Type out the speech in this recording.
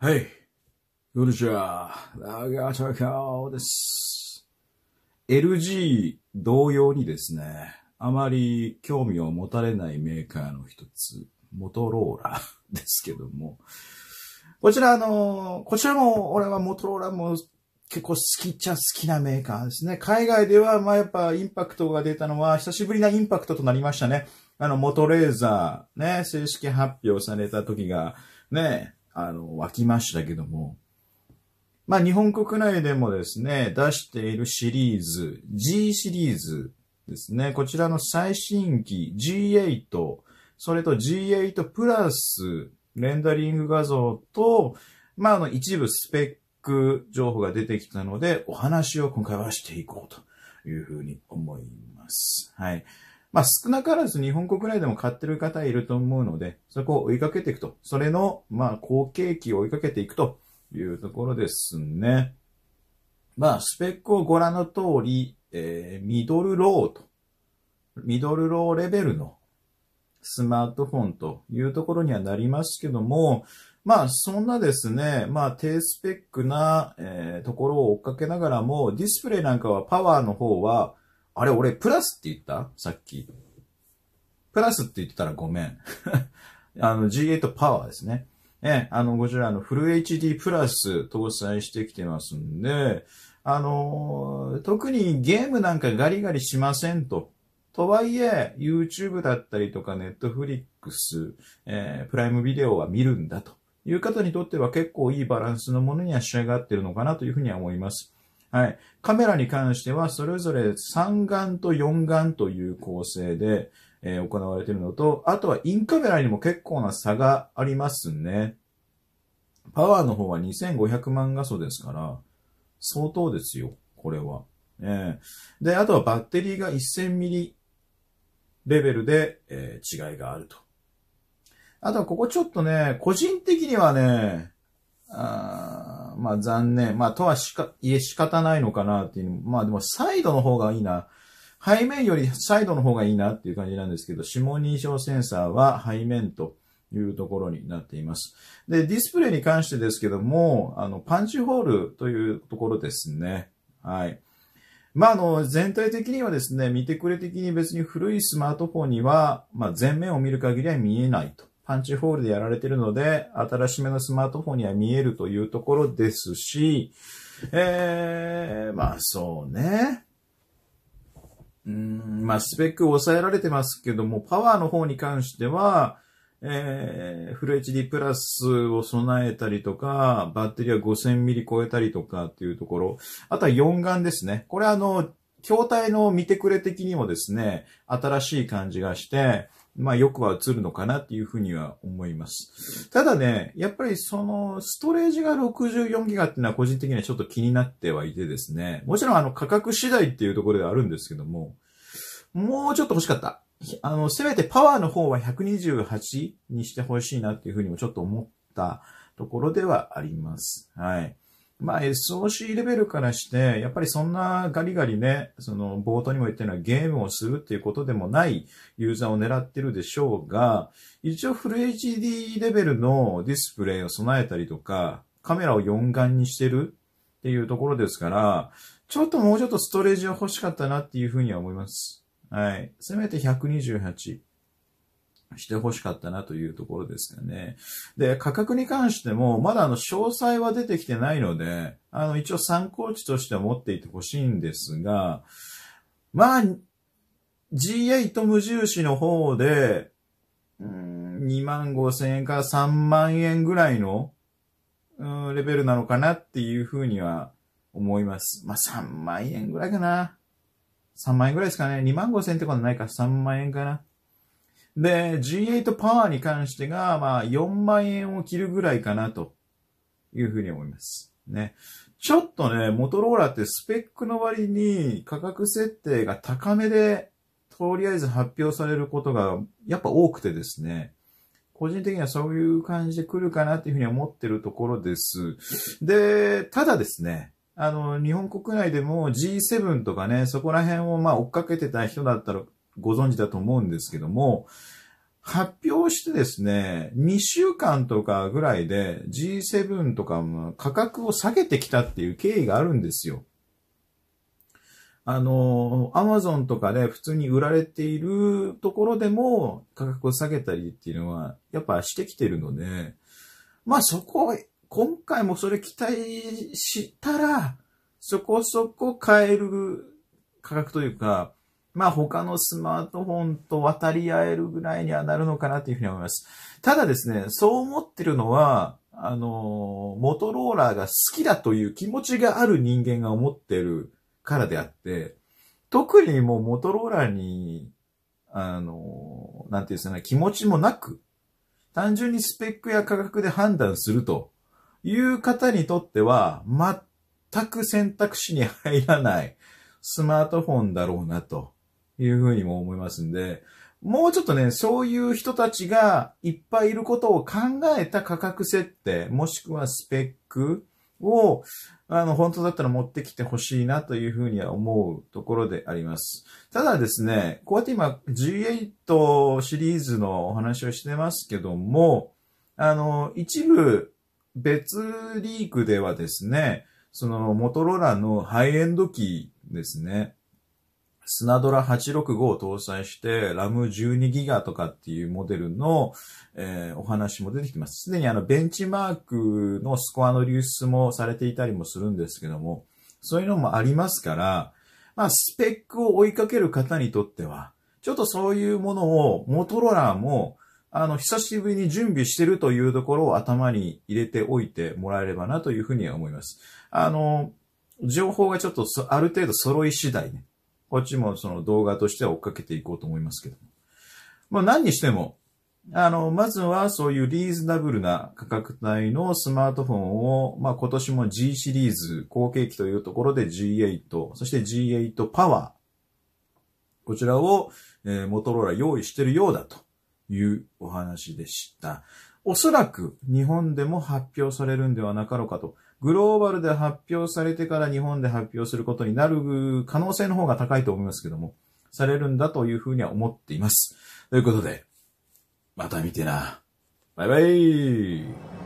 はい。こんにちは。カオです。LG 同様にですね、あまり興味を持たれないメーカーの一つ、モトローラですけども、こちらあの、こちらも俺はモトローラも結構好きっちゃ好きなメーカーですね。海外では、まあやっぱインパクトが出たのは久しぶりなインパクトとなりましたね。あの、モトレーザーね、正式発表された時が、ね、あの、湧きましたけども、まあ、日本国内でもですね、出しているシリーズ、G シリーズですね、こちらの最新機 G8、それと G8 プラスレンダリング画像と、まあ、あの、一部スペック情報が出てきたので、お話を今回はしていこうというふうに思います。はい。まあ、少なからず日本国内でも買ってる方いると思うので、そこを追いかけていくと。それの、まあ、後継機を追いかけていくというところですね。まあ、スペックをご覧の通り、えー、ミドルローと、ミドルローレベルのスマートフォンというところにはなりますけども、まあ、そんなですね、まあ、低スペックな、えー、ところを追っかけながらも、ディスプレイなんかはパワーの方は、あれ、俺、プラスって言ったさっき。プラスって言ってたらごめん。あの、G8 パワーですね。え、あの、こちら、の、フル HD プラス搭載してきてますんで、あのー、特にゲームなんかガリガリしませんと。とはいえ、YouTube だったりとか Netflix、えー、プライムビデオは見るんだという方にとっては結構いいバランスのものには仕上がってるのかなというふうには思います。はい。カメラに関しては、それぞれ3眼と4眼という構成で、えー、行われているのと、あとはインカメラにも結構な差がありますね。パワーの方は2500万画素ですから、相当ですよ、これは。えー、で、あとはバッテリーが1 0 0 0ミリレベルで、えー、違いがあると。あとはここちょっとね、個人的にはね、あまあ残念。まあとはしか、いえ仕方ないのかなっていう。まあでもサイドの方がいいな。背面よりサイドの方がいいなっていう感じなんですけど、指紋認証センサーは背面というところになっています。で、ディスプレイに関してですけども、あの、パンチホールというところですね。はい。まあ、あの、全体的にはですね、見てくれ的に別に古いスマートフォンには、まあ、前面を見る限りは見えないとパンチホールでやられてるので、新しめのスマートフォンには見えるというところですし、えー、まあそうね。うん、まあスペック抑えられてますけども、パワーの方に関しては、えー、フル HD プラスを備えたりとか、バッテリーは5000ミリ超えたりとかっていうところ。あとは4眼ですね。これあの、筐体の見てくれ的にもですね、新しい感じがして、まあよくは映るのかなっていうふうには思います。ただね、やっぱりそのストレージが 64GB っていうのは個人的にはちょっと気になってはいてですね、もちろんあの価格次第っていうところではあるんですけども、もうちょっと欲しかった。あの、せめてパワーの方は128にして欲しいなっていうふうにもちょっと思ったところではあります。はい。まあ SOC レベルからして、やっぱりそんなガリガリね、その冒頭にも言ったようなゲームをするっていうことでもないユーザーを狙ってるでしょうが、一応フル HD レベルのディスプレイを備えたりとか、カメラを4眼にしてるっていうところですから、ちょっともうちょっとストレージが欲しかったなっていうふうには思います。はい。せめて128。して欲しかったなというところですよね。で、価格に関しても、まだあの、詳細は出てきてないので、あの、一応参考値としては持っていてほしいんですが、まあ、G8 無印の方で、2万5千円から3万円ぐらいの、レベルなのかなっていうふうには思います。まあ、3万円ぐらいかな。3万円ぐらいですかね。2万5千円ってことないか。3万円かな。で、G8 パワーに関してが、まあ、4万円を切るぐらいかな、というふうに思います。ね。ちょっとね、モトローラってスペックの割に価格設定が高めで、とりあえず発表されることがやっぱ多くてですね、個人的にはそういう感じで来るかなっていうふうに思ってるところです。で、ただですね、あの、日本国内でも G7 とかね、そこら辺をまあ追っかけてた人だったら、ご存知だと思うんですけども、発表してですね、2週間とかぐらいで G7 とかも価格を下げてきたっていう経緯があるんですよ。あの、アマゾンとかで普通に売られているところでも価格を下げたりっていうのはやっぱしてきてるので、まあそこ、今回もそれ期待したら、そこそこ買える価格というか、まあ他のスマートフォンと渡り合えるぐらいにはなるのかなというふうに思います。ただですね、そう思ってるのは、あの、モトローラーが好きだという気持ちがある人間が思ってるからであって、特にもうモトローラーに、あの、なんていうんですかね、気持ちもなく、単純にスペックや価格で判断するという方にとっては、全く選択肢に入らないスマートフォンだろうなというふうにも思いますんで、もうちょっとね、そういう人たちがいっぱいいることを考えた価格設定、もしくはスペックを、あの、本当だったら持ってきてほしいなというふうには思うところであります。ただですね、こうやって今 G8 シリーズのお話をしてますけども、あの、一部別リークではですね、そのモトローラのハイエンド機ですね。スナドラ865を搭載して、ラム12ギガとかっていうモデルの、えー、お話も出てきます。すでにあの、ベンチマークのスコアの流出もされていたりもするんですけども、そういうのもありますから、まあ、スペックを追いかける方にとっては、ちょっとそういうものを、モトロラーも、あの、久しぶりに準備してるというところを頭に入れておいてもらえればなというふうには思います。あの、情報がちょっとある程度揃い次第ね、こっちもその動画としては追っかけていこうと思いますけども。まあ何にしても、あの、まずはそういうリーズナブルな価格帯のスマートフォンを、まあ今年も G シリーズ、後継機というところで G8、そして G8 パワー。こちらを、えー、モトローラ用意してるようだというお話でした。おそらく日本でも発表されるんではなかろうかと。グローバルで発表されてから日本で発表することになる可能性の方が高いと思いますけども、されるんだというふうには思っています。ということで、また見てな。バイバイ